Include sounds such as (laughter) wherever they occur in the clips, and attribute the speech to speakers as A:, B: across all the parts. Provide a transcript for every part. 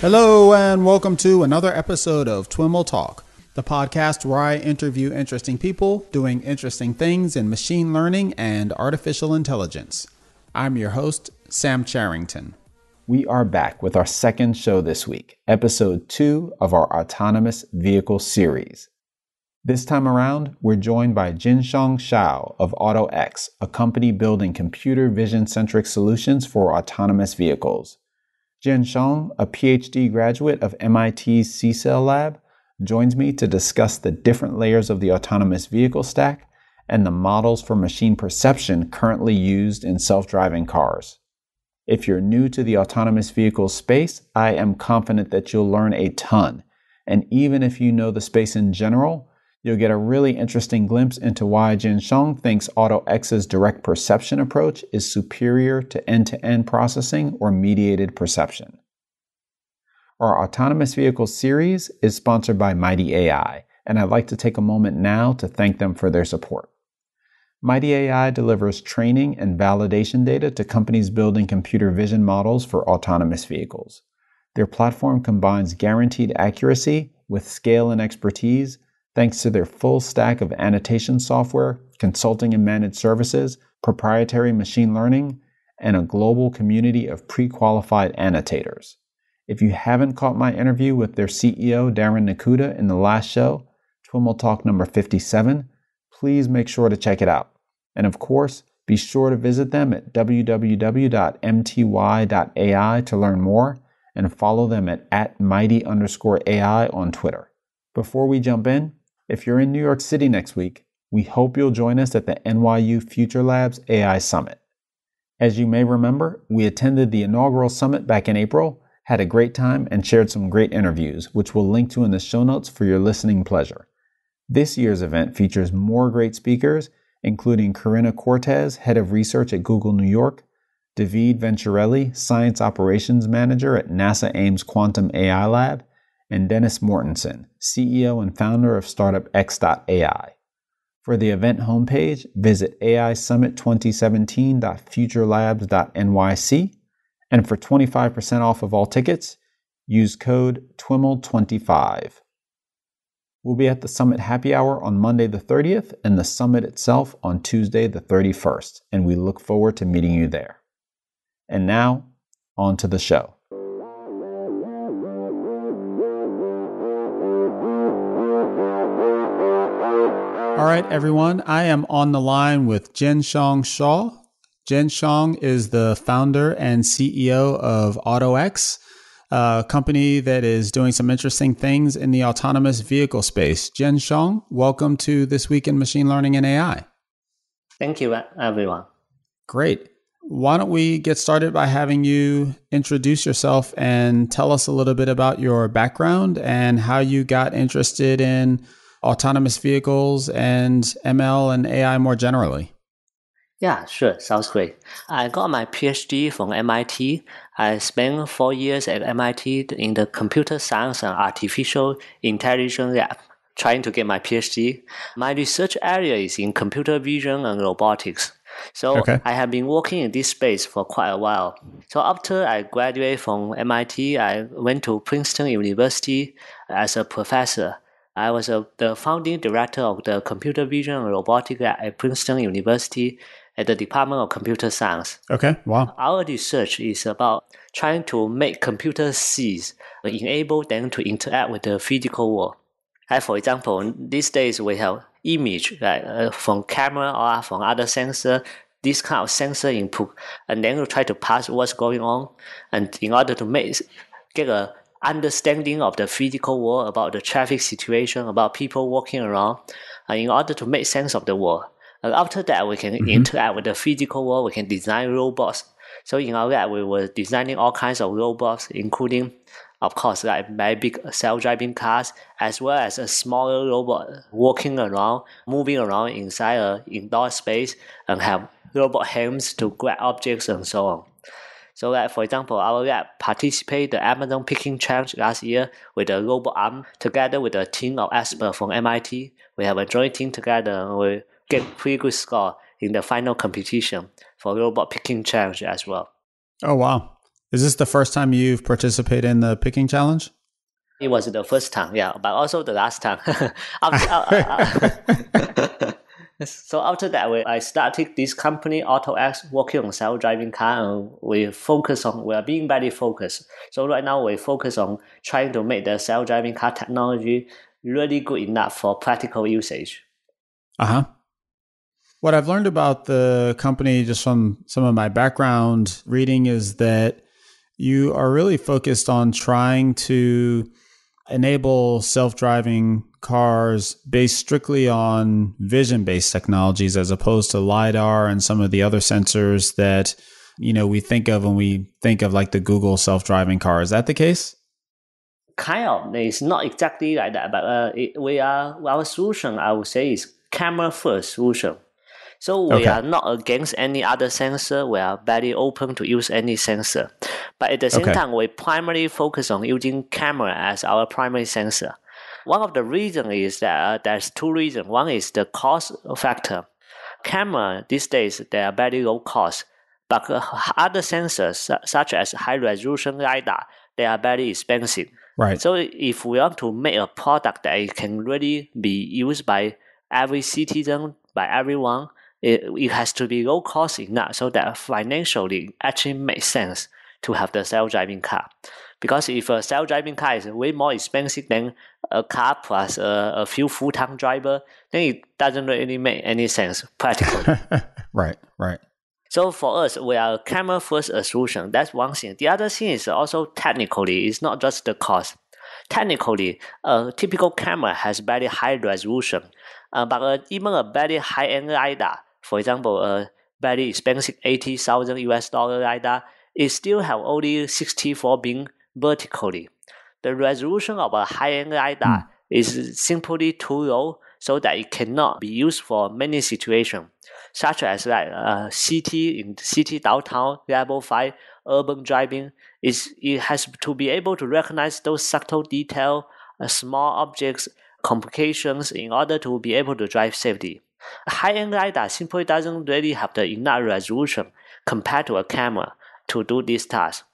A: Hello, and welcome to another episode of Twimble Talk, the podcast where I interview interesting people doing interesting things in machine learning and artificial intelligence. I'm your host, Sam Charrington. We are back with our second show this week, episode two of our autonomous vehicle series. This time around, we're joined by Jinshong Shao of AutoX, a company building computer vision centric solutions for autonomous vehicles. Jinshong, a PhD graduate of MIT's CCEL lab, joins me to discuss the different layers of the autonomous vehicle stack and the models for machine perception currently used in self driving cars. If you're new to the autonomous vehicle space, I am confident that you'll learn a ton. And even if you know the space in general, You'll get a really interesting glimpse into why Jin Shong thinks AutoX's direct perception approach is superior to end to end processing or mediated perception. Our autonomous vehicle series is sponsored by Mighty AI, and I'd like to take a moment now to thank them for their support. Mighty AI delivers training and validation data to companies building computer vision models for autonomous vehicles. Their platform combines guaranteed accuracy with scale and expertise Thanks to their full stack of annotation software, consulting and managed services, proprietary machine learning, and a global community of pre qualified annotators. If you haven't caught my interview with their CEO, Darren Nakuda, in the last show, Twimmel Talk number 57, please make sure to check it out. And of course, be sure to visit them at www.mty.ai to learn more and follow them at, at mighty underscore AI on Twitter. Before we jump in, if you're in New York City next week, we hope you'll join us at the NYU Future Labs AI Summit. As you may remember, we attended the inaugural summit back in April, had a great time, and shared some great interviews, which we'll link to in the show notes for your listening pleasure. This year's event features more great speakers, including Corinna Cortez, Head of Research at Google New York, David Venturelli, Science Operations Manager at NASA Ames Quantum AI Lab, and Dennis Mortensen, CEO and founder of startup X.AI. For the event homepage, visit AI Summit 2017.futurelabs.nyc. And for 25% off of all tickets, use code TWIML25. We'll be at the Summit Happy Hour on Monday the 30th and the Summit itself on Tuesday the 31st, and we look forward to meeting you there. And now, on to the show. All right, everyone. I am on the line with Jen Shong Shaw. Jen Shong is the founder and CEO of AutoX, a company that is doing some interesting things in the autonomous vehicle space. Jen Shong, welcome to This Week in Machine Learning and AI.
B: Thank you, everyone.
A: Great. Why don't we get started by having you introduce yourself and tell us a little bit about your background and how you got interested in autonomous vehicles and ML and AI more generally?
B: Yeah, sure. Sounds great. I got my PhD from MIT. I spent four years at MIT in the computer science and artificial intelligence lab trying to get my PhD. My research area is in computer vision and robotics. So okay. I have been working in this space for quite a while. So after I graduated from MIT, I went to Princeton University as a professor. I was a, the founding director of the Computer Vision and Robotics at Princeton University at the Department of Computer Science.
A: Okay, wow.
B: Our research is about trying to make computers sees, enable them to interact with the physical world. Like for example, these days we have image like, uh, from camera or from other sensor, this kind of sensor input, and then we try to pass what's going on, and in order to make get a understanding of the physical world, about the traffic situation, about people walking around, uh, in order to make sense of the world. And after that, we can mm-hmm. interact with the physical world. We can design robots. So in our lab, we were designing all kinds of robots, including, of course, like very big self-driving cars, as well as a smaller robot walking around, moving around inside an indoor space, and have robot hands to grab objects and so on. So that, for example, our lab participated the Amazon Picking Challenge last year with a robot arm together with a team of experts from MIT. We have a joint team together and we get pretty good score in the final competition for robot picking challenge as well.
A: Oh wow. Is this the first time you've participated in the picking challenge?
B: It was the first time, yeah, but also the last time. (laughs) Uh, uh, uh, (laughs) (laughs) So after that, we, I started this company, AutoX, working on self-driving car, and we focus on, we are being very focused. So right now, we focus on trying to make the self-driving car technology really good enough for practical usage.
A: Uh-huh. What I've learned about the company just from some of my background reading is that you are really focused on trying to enable self-driving cars based strictly on vision based technologies as opposed to lidar and some of the other sensors that you know we think of when we think of like the google self-driving car is that the case
B: kind of it's not exactly like that but uh, it, we are our solution i would say is camera first solution so we okay. are not against any other sensor. We are very open to use any sensor. But at the same okay. time, we primarily focus on using camera as our primary sensor. One of the reason is that uh, there's two reasons. One is the cost factor. Camera these days they are very low cost, but uh, other sensors such as high resolution lidar they are very expensive. Right. So if we want to make a product that can really be used by every citizen, by everyone, it, it has to be low cost enough so that financially actually makes sense to have the self driving car. Because if a self-driving car is way more expensive than a car plus a, a few full-time driver, then it doesn't really make any sense practically.
A: (laughs) right, right.
B: So for us, we are a camera first solution. That's one thing. The other thing is also technically, it's not just the cost. Technically, a typical camera has very high resolution, uh, but uh, even a very high-end LiDAR, for example, a very expensive 80,000 US dollar LiDAR, it still have only 64 beam vertically. The resolution of a high-end LiDAR mm. is simply too low so that it cannot be used for many situations, such as like a uh, city in city downtown level 5 urban driving. Is it has to be able to recognize those subtle detail, uh, small objects, complications in order to be able to drive safely. High-end LiDAR simply doesn't really have the enough resolution compared to a camera to do this task.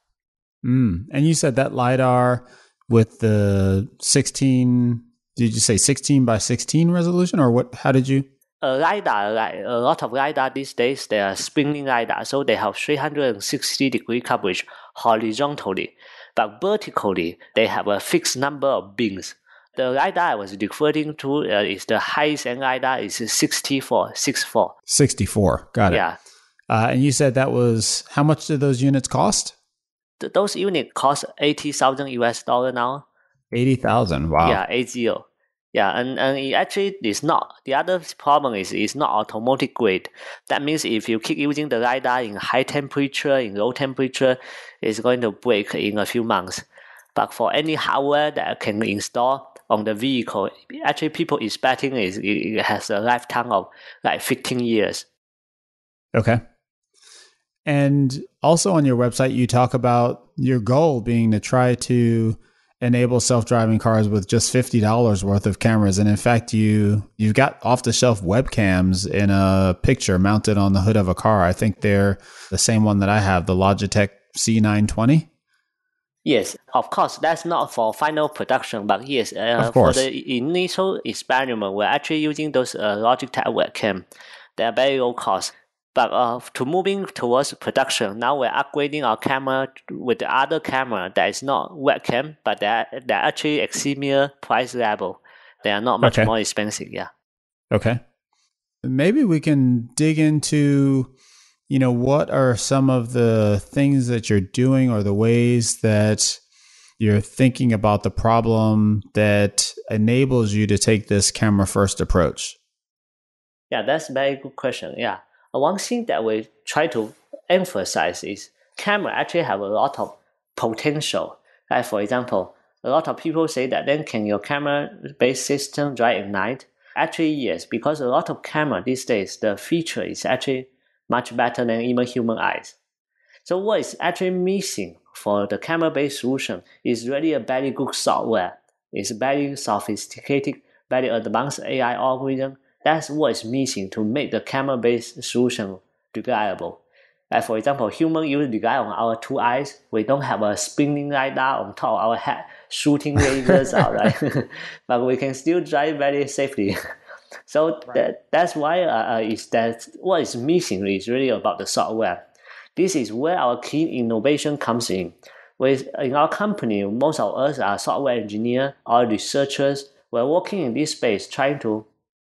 A: Mm. And you said that LiDAR with the 16, did you say 16 by 16 resolution or what? How did you?
B: A uh, LiDAR, like a lot of LiDAR these days, they are spinning LiDAR. So they have 360 degree coverage horizontally. But vertically, they have a fixed number of beams. The LiDAR I was referring to uh, is the highest end LiDAR is 64, 64.
A: 64, got it. Yeah. Uh, and you said that was, how much did those units cost?
B: th- those units cost 80,000 US dollar now.
A: 80,000, wow. Yeah,
B: 80. Yeah, and, and it actually is not. The other problem is it's not automotive grade. That means if you keep using the LiDAR in high temperature, in low temperature, it's going to break in a few months. But for any hardware that can install on the vehicle, actually people expecting is it has a lifetime of like 15 years.
A: Okay. And also on your website, you talk about your goal being to try to enable self-driving cars with just $50 worth of cameras and in fact you you've got off-the-shelf webcams in a picture mounted on the hood of a car i think they're the same one that i have the logitech c920
B: yes of course that's not for final production but yes uh, for the initial experiment we're actually using those uh, logitech webcam they're very low cost but uh, to moving towards production, now we're upgrading our camera with the other camera that is not webcam, but that that actually at similar price level. They are not much okay. more expensive. Yeah.
A: Okay. Maybe we can dig into, you know, what are some of the things that you're doing or the ways that you're thinking about the problem that enables you to take this camera first approach?
B: Yeah, that's a very good question. Yeah one thing that we try to emphasize is camera actually have a lot of potential. Like for example, a lot of people say that then can your camera-based system drive at night? Actually, yes, because a lot of camera these days, the feature is actually much better than even human eyes. So what is actually missing for the camera-based solution is really a very good software. It's very sophisticated, very advanced AI algorithm that's what is missing to make the camera-based solution reliable. Like for example, human use rely on our two eyes. We don't have a spinning lidar on top of our head shooting lasers out, right? (laughs) but we can still drive very safely. (laughs) So that, that's why uh, uh, is that what is missing is really about the software. This is where our key innovation comes in. With in our company, most of us are software engineer or researchers. We're working in this space, trying to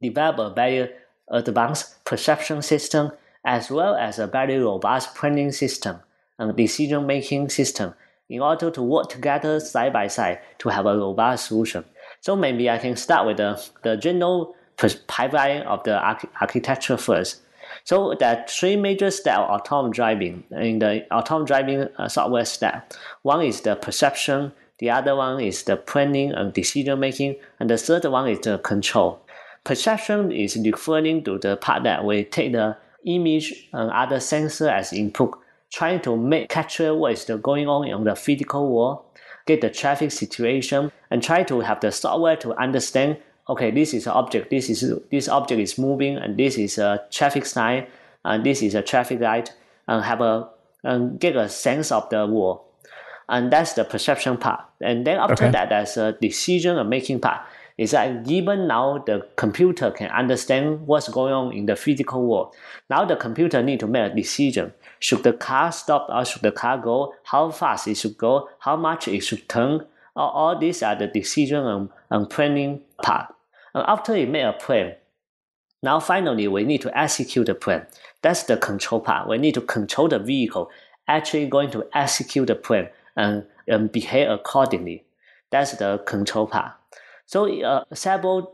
B: develop a very advanced perception system as well as a very robust planning system and decision making system in order to work together side by side to have a robust solution. So maybe I can start with the, the general pipeline of the arch architecture first. So there are three major steps of autonomous driving in the autonomous driving uh, software stack. One is the perception, the other one is the planning and decision making, and the third one is the control. Perception is referring to the part that we take the image and other sensor as input, trying to make capture what is going on in the physical world, get the traffic situation, and try to have the software to understand. Okay, this is an object. This is this object is moving, and this is a traffic sign, and this is a traffic light, and have a and get a sense of the world, and that's the perception part. And then after okay. that, there's a decision making part is that even now the computer can understand what's going on in the physical world. Now the computer need to make a decision. Should the car stop or should the car go? How fast it should go? How much it should turn? All these are the decision and, and planning part. And after it made a plan, now finally we need to execute the plan. That's the control part. We need to control the vehicle actually going to execute the plan and, and behave accordingly. That's the control part. So uh, Sable,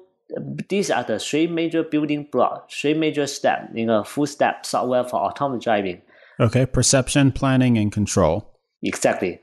B: these are the three major building blocks, three major steps in a full step software for autonomous driving.
A: Okay, perception, planning, and control.
B: Exactly.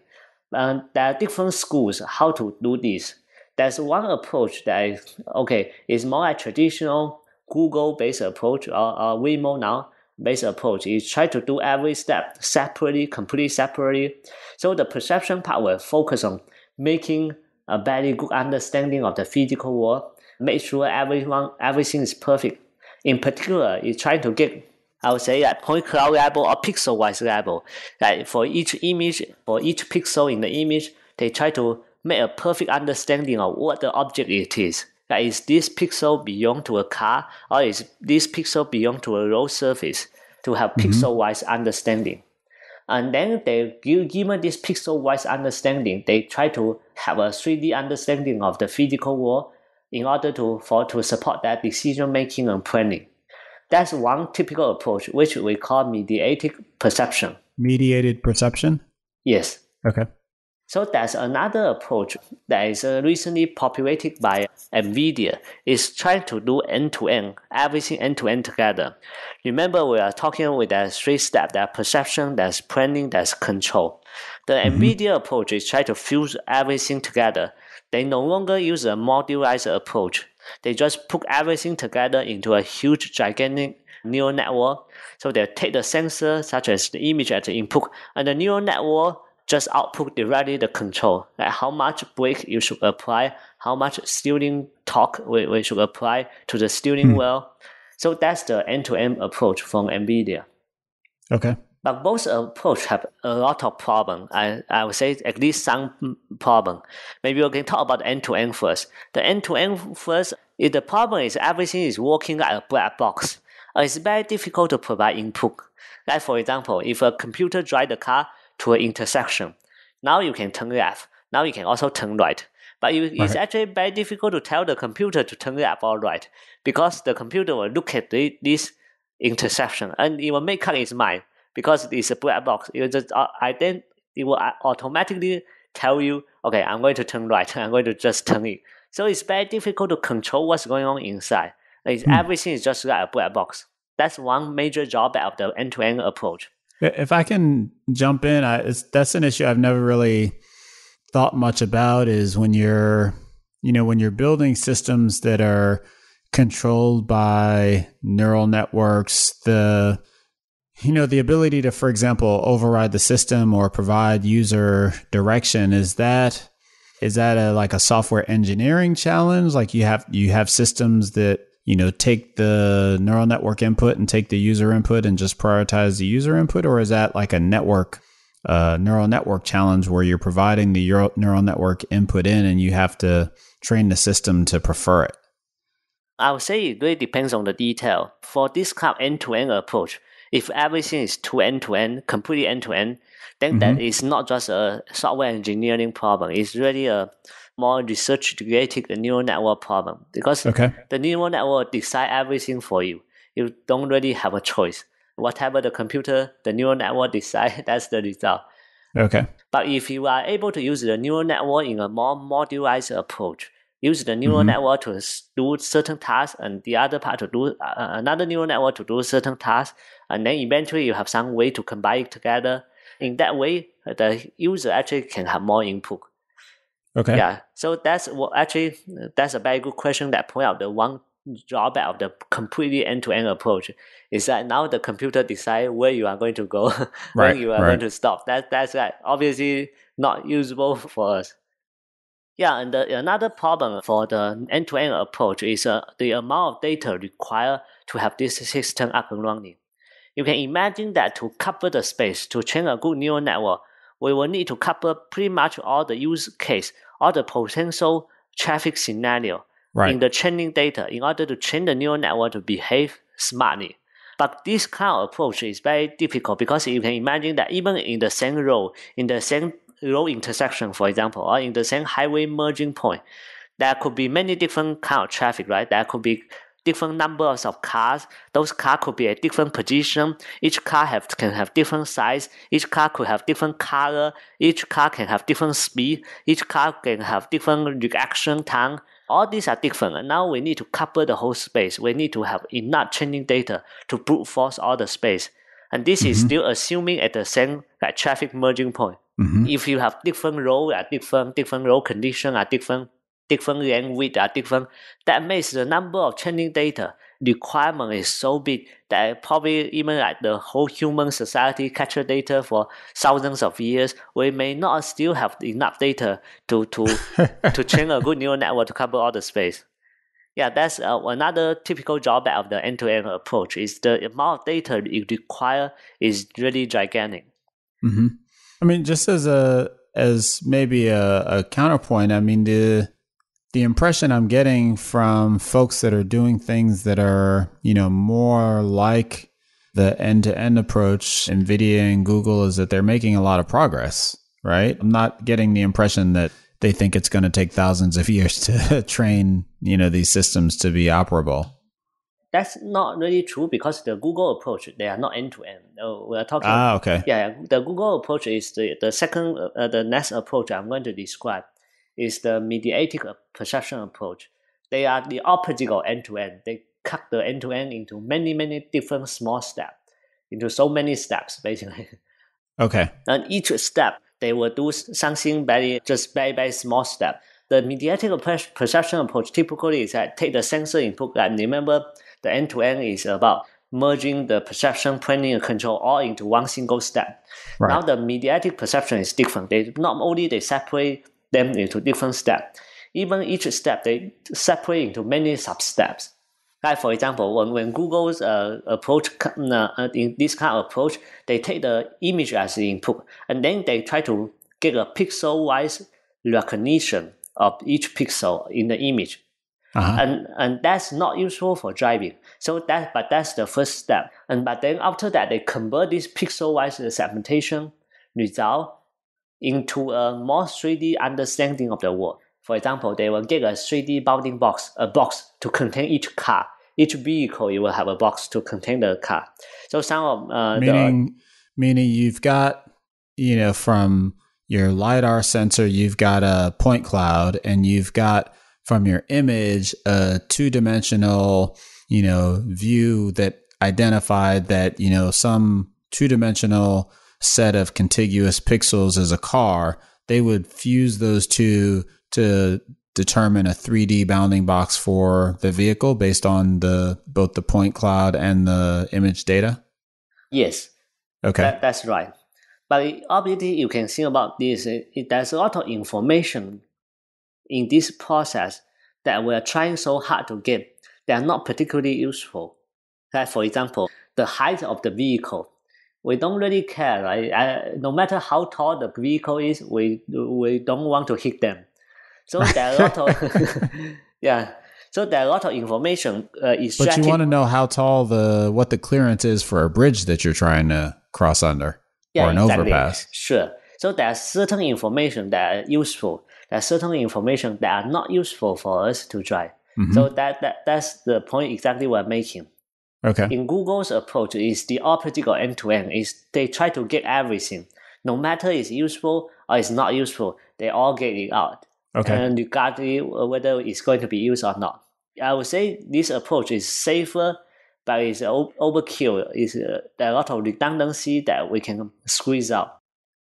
B: And there are different schools how to do this. There's one approach that is, okay, is more a traditional Google-based approach or, or Waymo now based approach is try to do every step separately, completely separately. So the perception part will focus on making a very good understanding of the physical world, make sure everyone everything is perfect. In particular, you try to get I would say at point cloud level or pixel wise level. Like for each image, for each pixel in the image, they try to make a perfect understanding of what the object it is. Like is this pixel belong to a car or is this pixel belong to a road surface? To have mm-hmm. pixel wise understanding. And then they give given this pixel wise understanding, they try to have a 3D understanding of the physical world in order to, for, to support that decision making and planning. That's one typical approach, which we call mediated perception.
A: Mediated perception? Yes. Okay.
B: So there's another approach that is uh, recently populated by NVIDIA. It's trying to do end-to-end, everything end-to-end together. Remember, we are talking with that three step, that perception, that's planning, that's control. The mm-hmm. NVIDIA approach is try to fuse everything together. They no longer use a modularized approach. They just put everything together into a huge, gigantic neural network. So they take the sensor, such as the image as the input, and the neural network just output directly the control, like how much brake you should apply, how much steering torque we, we should apply to the steering mm. wheel. So that's the end-to-end approach from NVIDIA. Okay. But both approach have a lot of problem. I, I would say at least some problem. Maybe we can talk about end-to-end first. The end-to-end first, the problem is everything is working like a black box. It's very difficult to provide input. Like for example, if a computer drive the car to an intersection, now you can turn left. Now you can also turn right. But it's actually very difficult to tell the computer to turn left or right because the computer will look at the, this intersection and it will make up its mind because it's a black box. it just uh, I then it will uh, automatically tell you, okay, I'm going to turn right. (laughs) I'm going to just turn it. So it's very difficult to control what's going on inside. It's, hmm. Everything is just like a black box. That's one major drawback of the end-to-end approach. If
A: I can jump in, I, that's an issue I've never really thought much about. Is when you're, you know, when you're building systems that are controlled by neural networks, the you know the ability to for example override the system or provide user direction is that is that a like a software engineering challenge like you have you have systems that you know take the neural network input and take the user input and just prioritize the user input or is that like a network uh, neural network challenge where you're providing the neural network input in and you have to train the system to prefer it
B: i would say it really depends on the detail for this kind of end-to-end approach if everything is to end to end, completely end to end, then mm-hmm. that is not just a software engineering problem. It's really a more research related neural network problem because okay. the neural network decide everything for you. You don't really have a choice. Whatever the computer, the neural network (laughs) decide, that's the result. Okay. But if you are able to use the neural network in a more modularized approach, use the neural mm-hmm. network to do certain tasks and the other part to do uh, another neural network to do certain tasks and then eventually you have some way to combine it together. In that way, the user actually can have more input. Okay. Yeah. So that's what actually that's a very good question that point out the one drawback of the completely end-to-end approach is that now the computer decide where you are going to go, (laughs) right, when you are right. going to stop. That that's like obviously not usable for us. Yeah, and the, another problem for the end-to-end approach is uh, the amount of data required to have this system up and running. You can imagine that to cover the space to train a good neural network, we will need to cover pretty much all the use case, all the potential traffic scenario right. in the training data in order to train the neural network to behave smartly. But this kind of approach is very difficult because you can imagine that even in the same row, in the same road intersection, for example, or in the same highway merging point, there could be many different kind of traffic, right? There could be different numbers of cars. Those car could be at different position. Each car have can have different size. Each car could have different color. Each car can have different speed. Each car can have different reaction time. All these are different. now we need to cover the whole space. We need to have enough training data to brute force all the space. And this mm-hmm. is still assuming at the same like traffic merging point. Mm-hmm. If you have different road at different different road condition at different different language are different. That makes the number of training data requirement is so big that probably even like the whole human society capture data for thousands of years, we may not still have enough data to to to (laughs) train a good neural network to cover all the space. Yeah, that's uh, another typical drawback of the end-to-end approach is the amount of data you require is really gigantic.
A: Mm-hmm. I mean, just as a as maybe a, a counterpoint, I mean the the impression I'm getting from folks that are doing things that are, you know, more like the end to end approach, NVIDIA and Google, is that they're making a lot of progress, right? I'm not getting the impression that they think it's going to take thousands of (laughs) years to train, you know, these systems to be operable.
B: That's not really true because the Google approach, they are not end to oh, end. We are talking. Ah, okay. Yeah, the Google approach is the, the second, uh, uh the next approach I'm going to describe is the mediatic perception approach. They are the opposite of end to end. They cut the end to end into many, many different small steps, into so many steps, basically. (laughs) Okay. And each step, they will do something very, just very, very small step. The mediatic perception approach typically is that take the sensor input. And remember, the end to end is about merging the perception, planning, and control all into one single step. Right. Now the mediatic perception is different. They not only they separate them into different steps. Even each step, they separate into many sub-steps. Like for example, when, when Google's uh, approach uh, uh, in this kind of approach, they take the image as input, and then they try to get a pixel-wise recognition of each pixel in the image. Uh-huh. And and that's not useful for driving. So that but that's the first step. And but then after that, they convert this pixel-wise segmentation result into a more 3D understanding of the world. For example, they will get a 3D bounding box, a box to contain each car. Each vehicle, you will have a box to contain the car. So some of uh, meaning,
A: the, meaning you've got you know from your lidar sensor, you've got a point cloud, and you've got from your image a two dimensional you know view that identified that you know some two dimensional set of contiguous pixels as a car, they would fuse those two to determine a 3D bounding box for the vehicle based on the both the point cloud and the image data? Yes. Okay. That,
B: that's right. But obviously, you can think about this. It, there's a lot of information in this process that we're trying so hard to get. They are not particularly useful. Like for example, the height of the vehicle we don't really care. Right? I, no matter how tall the vehicle is, we we don't want to hit them. So there are a lot of (laughs) yeah. So there are a lot of information uh, But you want to
A: know how tall the what the clearance is for a bridge that you're trying to cross under
B: yeah, or an exactly. overpass. Sure. So there are certain information that are useful. There are certain information that are not useful for us to drive. Mm-hmm. So that, that that's the point exactly we're making. Okay. In Google's approach is the opposite of end to end is they try to get everything, no matter it's useful or it's not useful, they all get it out. Okay. And regardless uh, whether it's going to be used or not, I would say this approach is safer, but it's overkill. Is uh, there are a lot of redundancy that we can squeeze out?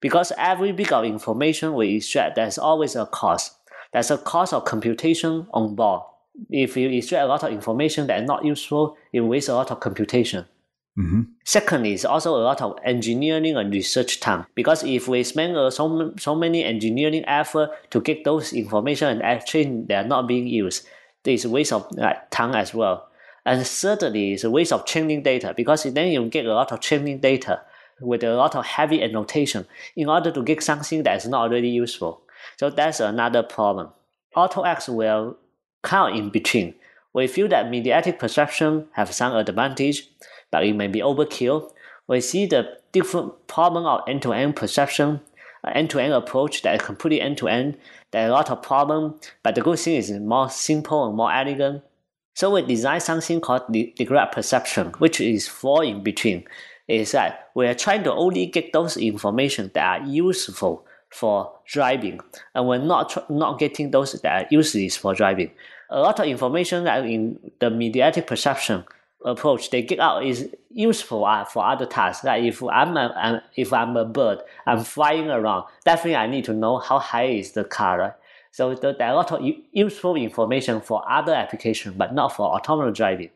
B: Because every bit of information we extract, there's always a cost. There's a cost of computation on board if you extract a lot of information that are not useful, it wastes a lot of computation. Mm-hmm. Secondly, it's also a lot of engineering and research time because if we spend uh, so, so many engineering effort to get those information and exchange, they are not being used. There's a waste of uh, time as well. And thirdly, it's a waste of training data because then you get a lot of training data with a lot of heavy annotation in order to get something that is not really useful. So that's another problem. AutoX will kind in between. We feel that mediatic perception have some advantage, but it may be overkill. We see the different problem of end-to-end perception, end-to-end approach that is completely end-to-end. There are a lot of problem, but the good thing is more simple and more elegant. So we design something called the of perception, which is four in between. Is that we are trying to only get those information that are useful for driving, and we're not not getting those that are useless for driving. A lot of information that in the mediatic perception approach they get out is useful uh, for other tasks. Like if I'm a, if I'm a bird, I'm flying around. Definitely, I need to know how high is the car. Right? So there are a lot of useful information for other application, but not for autonomous driving.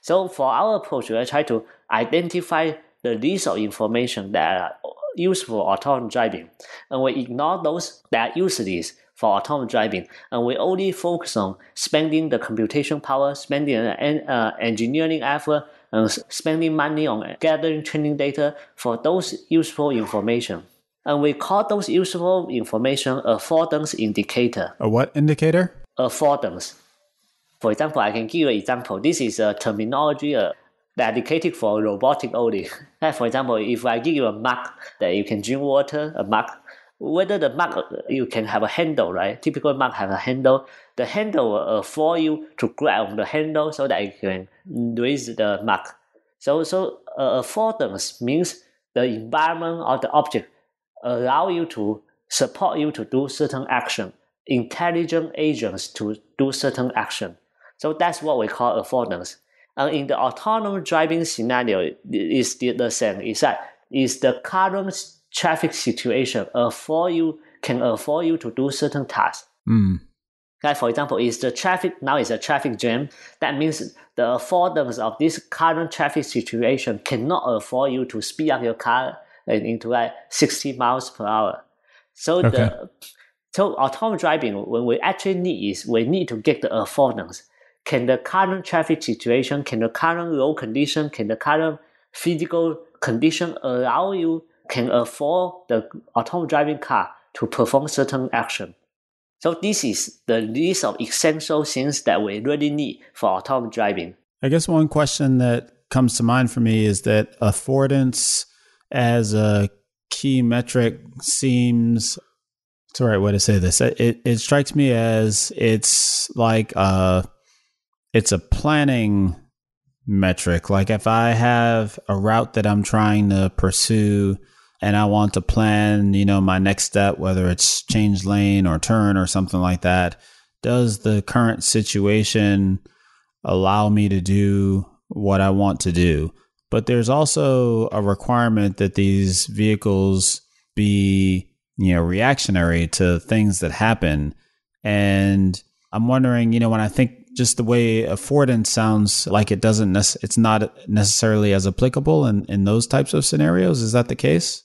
B: So for our approach, we try to identify the list of information that Useful autonomous driving, and we ignore those that use these for autonomous driving, and we only focus on spending the computation power, spending uh, engineering effort, and spending money on gathering training data for those useful information. And we call those useful information affordance indicator.
A: A what indicator?
B: Affordance. For example, I can give you an example. This is a terminology, a, uh, dedicated for robotic only. (laughs) for example, if I give you a mug that you can drink water, a mug, whether the mug uh, you can have a handle, right? Typical mug have a handle. The handle will for you to grab the handle so that you can raise the mug. So, so uh, affordance means the environment or the object allow you to support you to do certain action, intelligent agents to do certain action. So that's what we call affordance. And in the autonomous driving scenario, it's still the same. Is that is the current traffic situation afford you can afford you to do certain tasks? Mm. Like for example, is the traffic now is a traffic jam? That means the affordance of this current traffic situation cannot afford you to speed up your car into like sixty miles per hour. So okay. the so autonomous driving, when we actually need is we need to get the affordance can the current traffic situation, can the current road condition, can the current physical condition allow you can afford the autonomous driving car to perform certain action. So this is the list of essential things that we really need for autonomous driving.
A: I guess one question that comes to mind for me is that affordance as a key metric seems it's the right way to say this. It, it strikes me as it's like a it's a planning metric. Like if I have a route that I'm trying to pursue and I want to plan, you know, my next step, whether it's change lane or turn or something like that, does the current situation allow me to do what I want to do? But there's also a requirement that these vehicles be, you know, reactionary to things that happen. And I'm wondering, you know, when I think just the way affordance sounds like it doesn't nec- it's not necessarily as applicable in, in those types of scenarios is that the case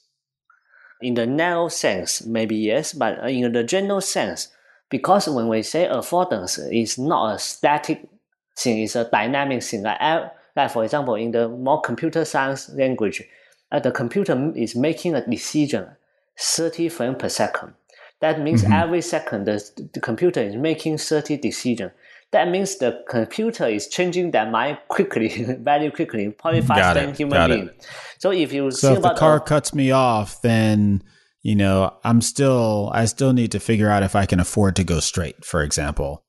B: in the narrow sense maybe yes but in the general sense because when we say affordance it's not a static thing it's a dynamic thing like, uh, like for example in the more computer science language uh, the computer is making a decision 30 frames per second that means mm-hmm. every second the, the computer is making 30 decisions that means the computer is changing their mind quickly, (laughs) very quickly, probably mm-hmm. faster than human being. It. So if you so if the car the,
A: cuts me off, then you know I'm still I still need to figure out if I can afford to go straight, for example.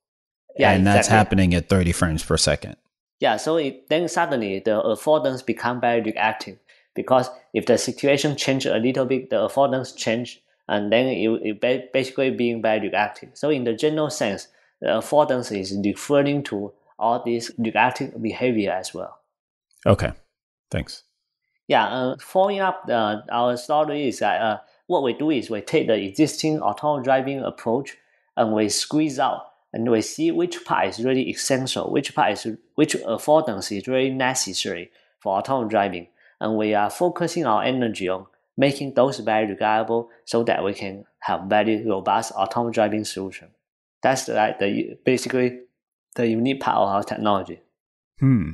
A: Yeah, and exactly. that's happening at 30 frames per second.
B: Yeah, so it, then suddenly the affordance become very reactive because if the situation change a little bit, the affordance change, and then it, it basically being very reactive. So in the general sense affordance is referring to all this reactive behavior as well.
A: Okay, thanks.
B: Yeah, uh, following up uh, our story is that uh, what we do is we take the existing autonomous driving approach and we squeeze out and we see which part is really essential, which part is which affordance is really necessary for autonomous driving, and we are focusing our energy on making those very reliable so that we can have very robust autonomous driving solution. That's like the basically the unique power of technology.
A: Hmm.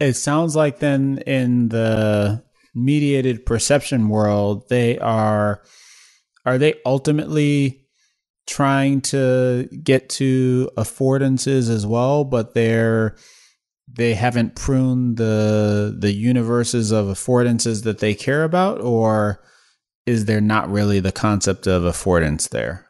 A: It sounds like then in the mediated perception world, they are are they ultimately trying to get to affordances as well, but they're they haven't pruned the the universes of affordances that they care about, or is there not really the concept of affordance there?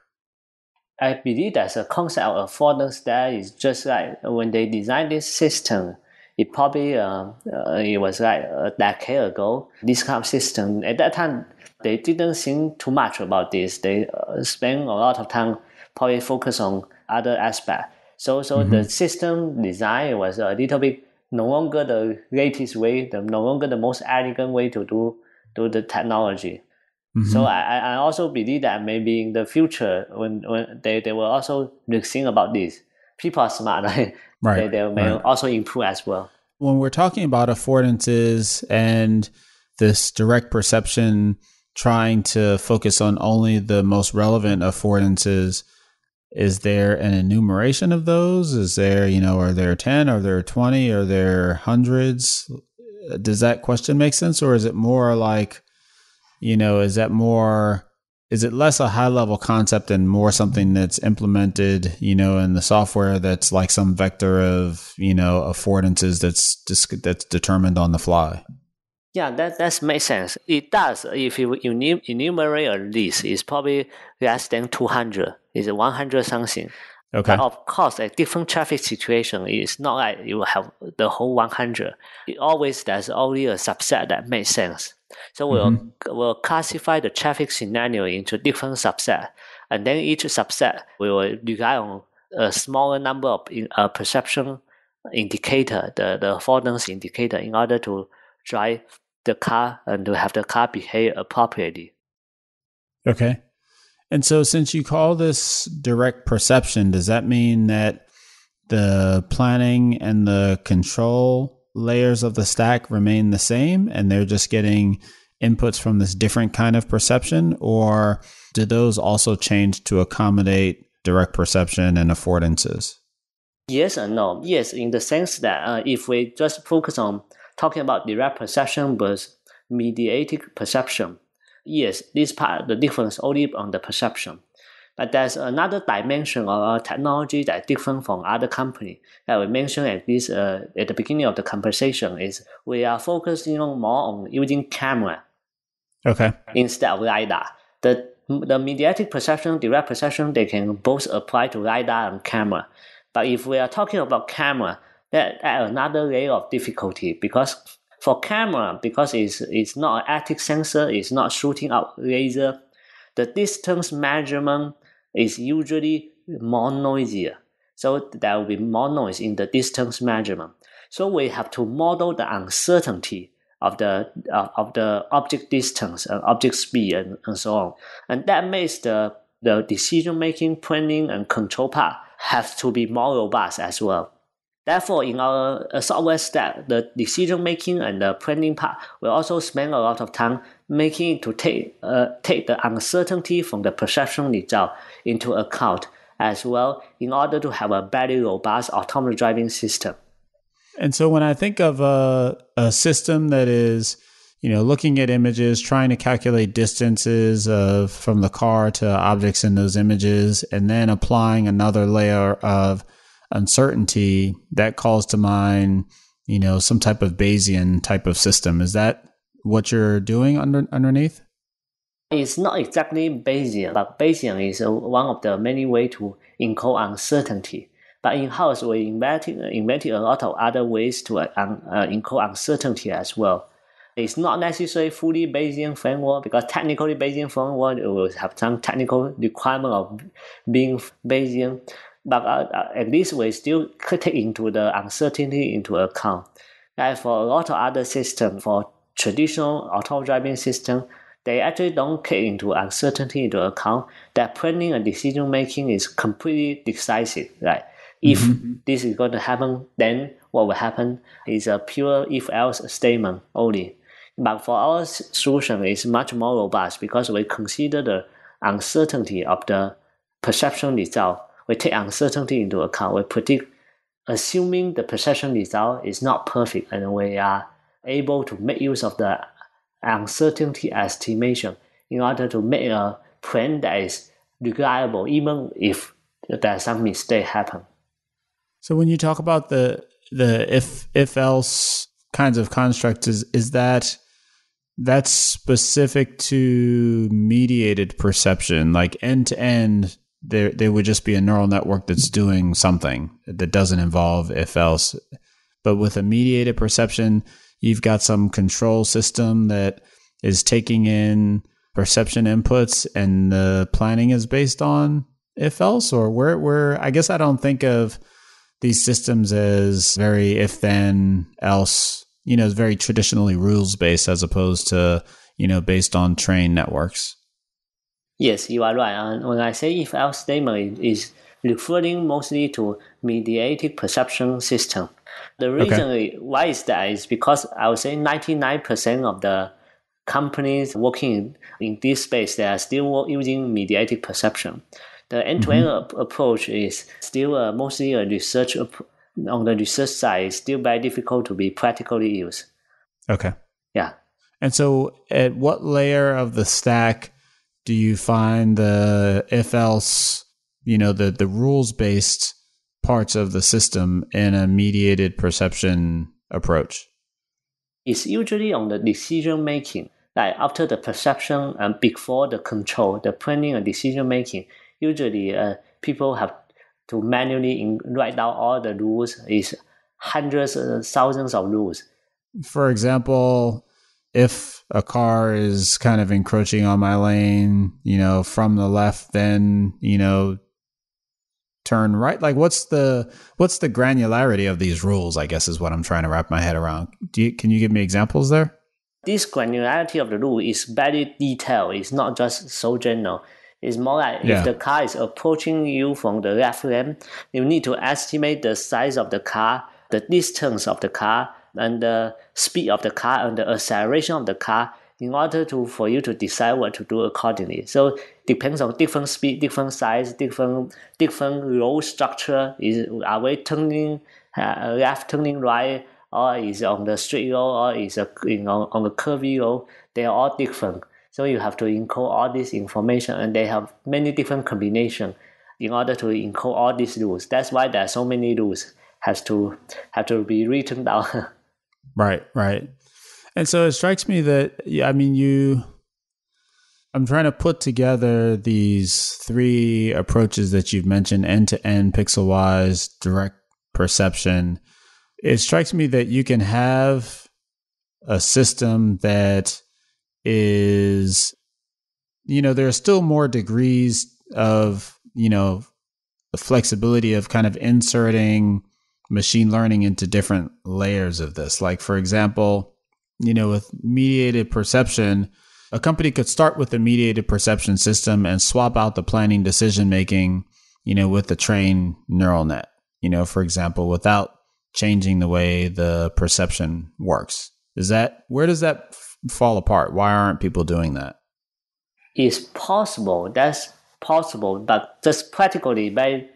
B: I believe that's a concept of affordance that is just like when they designed this system, it probably uh, uh, it was like a decade ago. This kind of system at that time they didn't think too much about this. They uh, spend a lot of time probably focus on other aspect. So so mm-hmm. the system design was a little bit no longer the latest way, the no longer the most elegant way to do do the technology. Mm-hmm. So I, I also believe that maybe in the future, when, when they, they will also think about this. People are smart, (laughs) right? right they, they may right. also improve as well.
A: When we're talking about affordances and this direct perception, trying to focus on only the most relevant affordances, is there an enumeration of those? Is there, you know, are there 10? Are there 20? Are there hundreds? Does that question make sense? Or is it more like, you know is that more is it less a high level concept and more something that's implemented you know in the software that's like some vector of you know affordances that's just that's determined on the fly
B: yeah that that makes sense it does if you enumerate a list it's probably less than 200 it's 100 something Okay. But of course, a different traffic situation is not like you have the whole 100. It always there's only a subset that makes sense. So we'll mm-hmm. we'll classify the traffic scenario into different subset, and then each subset we will rely on a smaller number of in, uh, perception indicator, the the affordance indicator, in order to drive the car and to have the car behave appropriately.
A: Okay. And so, since you call this direct perception, does that mean that the planning and the control layers of the stack remain the same and they're just getting inputs from this different kind of perception? Or do those also change to accommodate direct perception and affordances?
B: Yes and no. Yes, in the sense that uh, if we just focus on talking about direct perception versus mediated perception, yes, this part, the difference only on the perception. But there's another dimension of our technology that different from other company that we mentioned at this uh, at the beginning of the conversation is we are focusing on more on using camera. Okay. Instead of LiDAR. The the mediatic perception, direct perception, they can both apply to LiDAR and camera. But if we are talking about camera, that at another layer of difficulty because for camera, because it's, it's not an active sensor, it's not shooting out laser, the distance measurement is usually more noisier. So there will be more noise in the distance measurement. So we have to model the uncertainty of the uh, of the object distance and object speed and, and so on. And that makes the the decision making, planning, and control part have to be more robust as well. Therefore, in our uh, software stack, the decision making and the planning part will also spend a lot of time making it to take, uh, take the uncertainty from the perception result into account as well in order to have a very robust autonomous driving system.
A: And so when I think of a, a system that is, you know, looking at images, trying to calculate distances of uh, from the car to objects in those images, and then applying another layer of uncertainty, that calls to mind, you know, some type of Bayesian type of system. Is that what you're doing under, underneath?
B: It's not exactly Bayesian, but Bayesian is one of the many ways to encode uncertainty. But in house, we invented, invented a lot of other ways to uh, encode uncertainty as well. It's not necessarily fully Bayesian framework because technically Bayesian framework will have some technical requirement of being Bayesian. But uh, uh, at least we still take into the uncertainty into account. Like for a lot of other systems, for traditional autonomous driving system, they actually don't take into uncertainty into account that planning and decision making is completely decisive, right? Mm-hmm. If mm-hmm. this is going to happen, then what will happen is a pure if else statement only. But for our solution, it's much more robust because we consider the uncertainty of the perception result we take uncertainty into account. We predict, assuming the perception result is not perfect, and we are able to make use of the uncertainty estimation in order to make a plan that is reliable, even if there's some mistake happen.
A: So when you talk about the the if if else kinds of constructs, is is that that's specific to mediated perception, like end to end there there would just be a neural network that's doing something that doesn't involve if else. But with a mediated perception, you've got some control system that is taking in perception inputs and the planning is based on if else or where where I guess I don't think of these systems as very if then else, you know, very traditionally rules based as opposed to, you know, based on trained networks.
B: Yes, you are right. And when I say if else statement is referring mostly to mediated perception system. The reason okay. why is that is because I would say 99% of the companies working in this space, they are still using mediated perception. The end-to-end mm-hmm. approach is still uh, mostly a research on the research side. It's still very difficult to be practically used.
A: Okay. Yeah. And so, at what layer of the stack do you find the if else, you know, the the rules based parts of the system in a mediated perception approach?
B: It's usually on the decision making, like after the perception and before the control, the planning and decision making. Usually, uh, people have to manually in- write down all the rules. Is hundreds, uh, thousands of rules.
A: For example, if a car is kind of encroaching on my lane, you know, from the left, then, you know, turn right. Like what's the what's the granularity of these rules, I guess is what I'm trying to wrap my head around. You, can you give me examples there?
B: This granularity of the rule is very detailed. It's not just so general. It's more like yeah. if the car is approaching you from the left lane, you need to estimate the size of the car, the distance of the car, and the speed of the car and the acceleration of the car in order to for you to decide what to do accordingly. So depends on different speed, different size, different different road structure. Is are we turning uh, left, turning right, or is on the straight road, or is a, you know, on the curvy road? They are all different. So you have to encode all this information, and they have many different combination in order to encode all these rules. That's why there are so many rules has to have to be written down. (laughs)
A: Right, right. And so it strikes me that I mean you I'm trying to put together these three approaches that you've mentioned end to end, pixel wise, direct perception. It strikes me that you can have a system that is, you know, there are still more degrees of, you know, the flexibility of kind of inserting machine learning into different layers of this. Like, for example, you know, with mediated perception, a company could start with a mediated perception system and swap out the planning decision making, you know, with the trained neural net, you know, for example, without changing the way the perception works. Is that where does that f- fall apart? Why aren't people doing that?
B: It's possible. That's possible, but that's practically very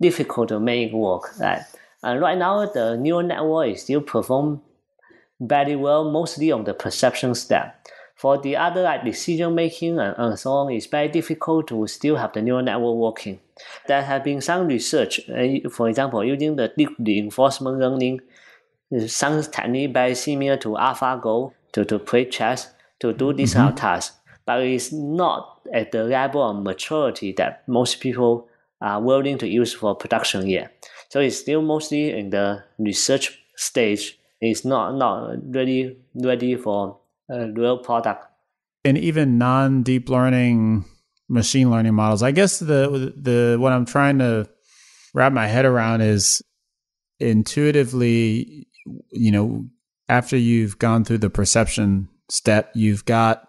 B: difficult to make work. Right? And uh, right now, the neural network is still perform very well, mostly on the perception step. For the other like decision making and, and so on, it's very difficult to still have the neural network working. There have been some research, uh, for example, using the deep reinforcement learning, it sounds technique very similar to AlphaGo to, to play chess to do this mm -hmm. task, but it's not at the level of maturity that most people are willing to use for production yet. So it's still mostly in the research stage. It's not not really ready for a real product.
A: And even non deep learning machine learning models. I guess the the what I'm trying to wrap my head around is intuitively, you know, after you've gone through the perception step, you've got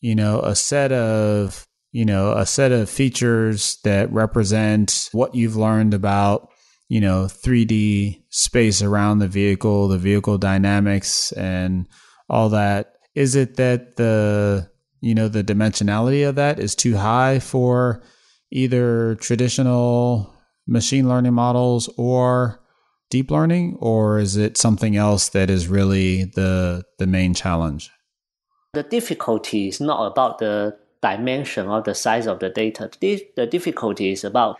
A: you know a set of you know a set of features that represent what you've learned about you know 3D space around the vehicle, the vehicle dynamics, and all that. Is it that the you know the dimensionality of that is too high for either traditional machine learning models or deep learning or is it something else that is really the the main challenge
B: the difficulty is not about the dimension or the size of the data the difficulty is about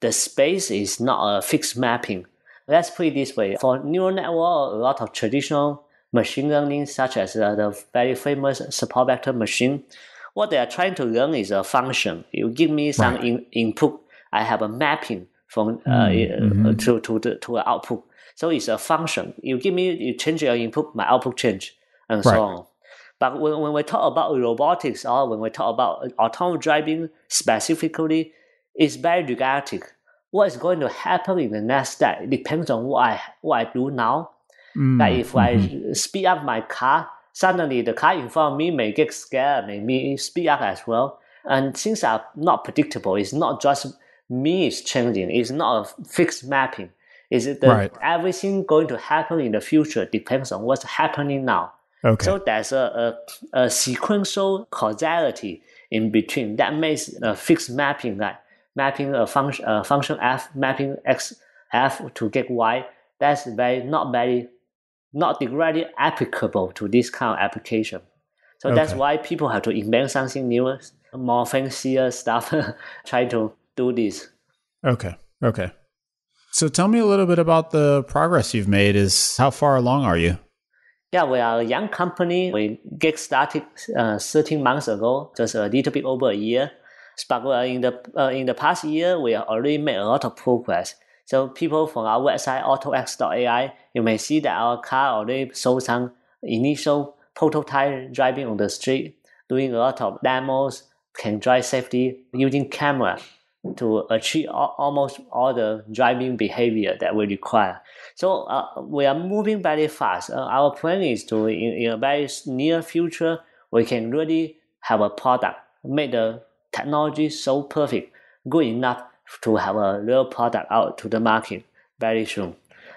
B: the space is not a fixed mapping. Let's put it this way for neural network, a lot of traditional machine learning, such as uh, the very famous support vector machine, what they are trying to learn is a function. You give me some right. in, input, I have a mapping from uh, hmm, uh mm-hmm. to to the, to an output. So it's a function. You give me, you change your input, my output change, and so right. on. But when, when we talk about robotics or when we talk about autonomous driving specifically, is very dramatic. What is going to happen in the next step depends on what I what I do now. Mm, like if mm-hmm. I speed up my car, suddenly the car in front of me may get scared, may me speed up as well. And things are not predictable. It's not just me is changing. It's not a fixed mapping. Is it that right. everything going to happen in the future depends on what's happening now? Okay. So there's a, a, a sequential causality in between that makes a fixed mapping that mapping a uh, function a uh, function f mapping x f to get y. That's very not very not directly applicable to this kind of application. So okay. that's why people have to invent something new, more fancier stuff, (laughs) try to do this. Okay.
A: Okay. So tell me a little bit about the progress you've made. Is how far along are you?
B: Yeah, we are a young company. We get started uh, 13 months ago, just a little bit over a year. Uh, in the uh, in the past year, we already made a lot of progress. So people from our website AutoX.ai, you may see that our car already sold some initial prototype driving on the street, doing a lot of demos, can drive safely using camera to achieve almost all the driving behavior that we require. So uh, we are moving very fast. Uh, our plan is to in, in a very near future we can really have a product make the technology so perfect, good enough to have a real product out to the market very soon.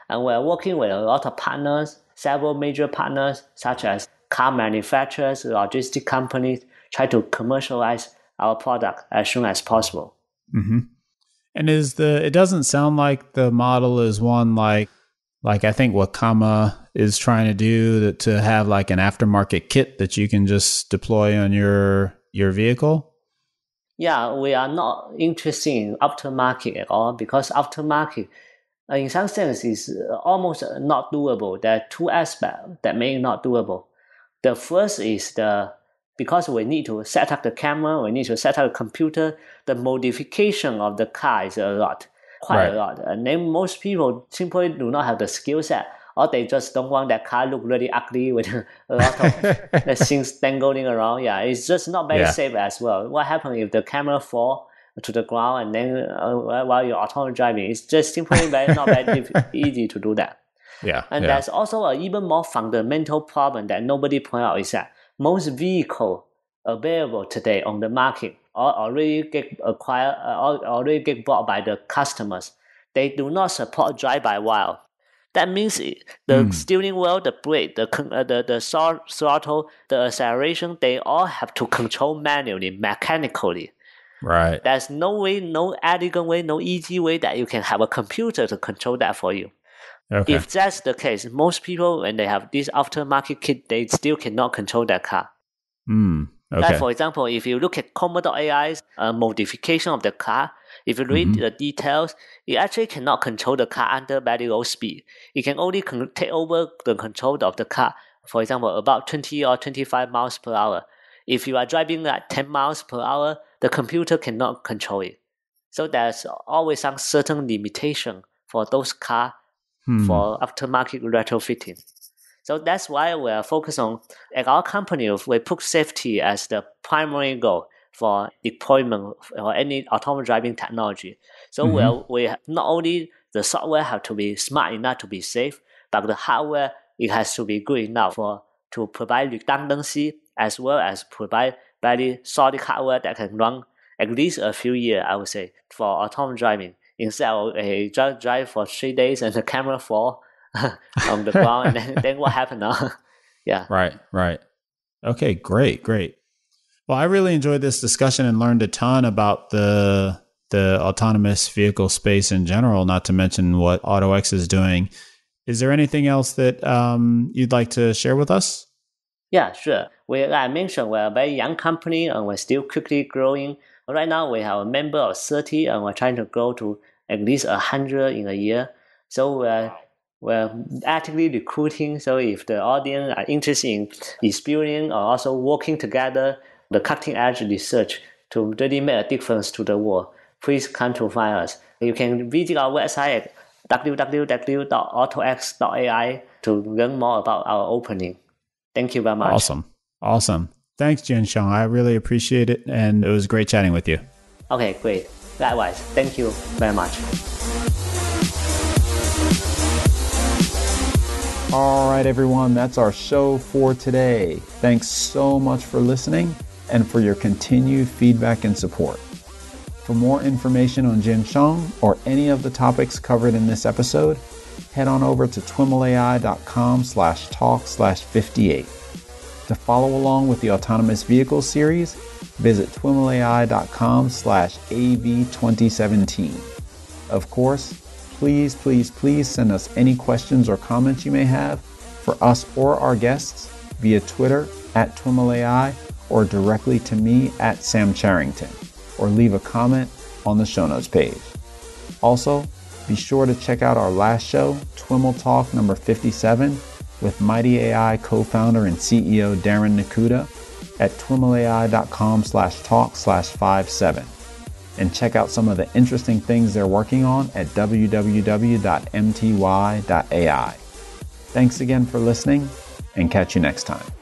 B: And we're working with a lot of partners, several major partners such as car manufacturers, logistic companies, try to commercialize our product as soon as possible.
A: Mm-hmm. And is the it doesn't sound like the model is one like like I think what Kama is trying to do that, to have like an aftermarket kit that you can just deploy on your your vehicle
B: yeah, we are not interested in aftermarket at all because aftermarket, uh, in some sense, is uh, almost not doable. There are two aspects that make it not doable. The first is the because we need to set up the camera, we need to set up the computer. The modification of the car is a lot, quite right. a lot, and then most people simply do not have the skill set or they just don't want their car look really ugly with a lot of (laughs) things dangling around. Yeah, it's just not very yeah. safe as well. What happens if the camera fall to the ground and then uh, while you're autonomous driving? It's just simply (laughs) very not very easy to do that. Yeah, and yeah. there's also an even more fundamental problem that nobody point out is that most vehicle available today on the market or already get acquired or uh, already get bought by the customers, they do not support drive by wire. That means the mm. steering wheel, the brake, the uh, the the throttle, the acceleration, they all have to control manually, mechanically. Right. There's no way, no elegant way, no easy way that you can have a computer to control that for you. Okay. If that's the case, most people when they have this aftermarket kit, they still cannot control their car. Mm. Okay. Like for example, if you look at Commodore AI's uh, modification of the car, if you read mm-hmm. the details, it actually cannot control the car under very low speed. It can only con- take over the control of the car, for example, about 20 or 25 miles per hour. If you are driving at 10 miles per hour, the computer cannot control it. So there's always some certain limitation for those car mm-hmm. for aftermarket retrofitting. So that's why we are focused on at our company we put safety as the primary goal for deployment or any autonomous driving technology. So mm-hmm. well, we not only the software have to be smart enough to be safe, but the hardware it has to be good enough for to provide redundancy as well as provide very solid hardware that can run at least a few years, I would say, for autonomous driving. Instead of a eh, drive, drive for three days and the camera fall (laughs) on the ground, and then, then what happened now?
A: (laughs) yeah. Right, right. Okay, great, great. Well, I really enjoyed this discussion and learned a ton about the the autonomous vehicle space in general, not to mention what AutoX is doing. Is there anything else that um, you'd like to share with us?
B: Yeah, sure. We, I mentioned, we're a very young company and we're still quickly growing. Right now, we have a member of 30 and we're trying to grow to at least 100 in a year. So we're, we're actively recruiting. So if the audience are interested in experience or also working together, the cutting edge research to really make a difference to the world. Please come to find us. You can visit our website www.autox.ai to learn more about our opening. Thank you very much. Awesome.
A: Awesome. Thanks, Jin Shang. I really appreciate it. And it was great chatting with you.
B: Okay, great. Likewise. Thank you very much.
A: All right, everyone. That's our show for today. Thanks so much for listening and for your continued feedback and support. For more information on Jinsheng or any of the topics covered in this episode, head on over to twimmelai.com slash talk slash 58. To follow along with the autonomous vehicle series, visit twimmelai.com slash av2017. Of course, please, please, please send us any questions or comments you may have for us or our guests via Twitter at twimlai or directly to me at Sam Charrington, or leave a comment on the show notes page. Also, be sure to check out our last show, Twimmel Talk number 57, with Mighty AI co-founder and CEO Darren Nakuda at twimmelai.com slash talk slash 57. And check out some of the interesting things they're working on at www.mty.ai. Thanks again for listening and catch you next time.